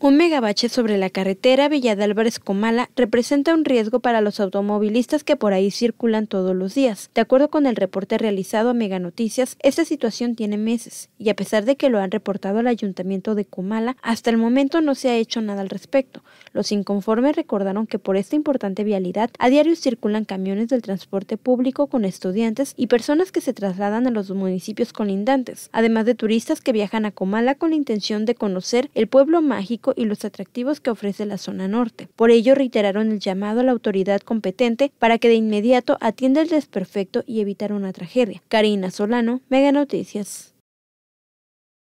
Un megabache sobre la carretera Villa de Álvarez Comala representa un riesgo para los automovilistas que por ahí circulan todos los días. De acuerdo con el reporte realizado a Mega Noticias, esta situación tiene meses y a pesar de que lo han reportado al ayuntamiento de Comala, hasta el momento no se ha hecho nada al respecto. Los inconformes recordaron que por esta importante vialidad a diario circulan camiones del transporte público con estudiantes y personas que se trasladan a los municipios colindantes, además de turistas que viajan a Comala con la intención de conocer el pueblo mágico y los atractivos que ofrece la zona norte. Por ello, reiteraron el llamado a la autoridad competente para que de inmediato atienda el desperfecto y evitar una tragedia. Karina Solano, Mega Noticias.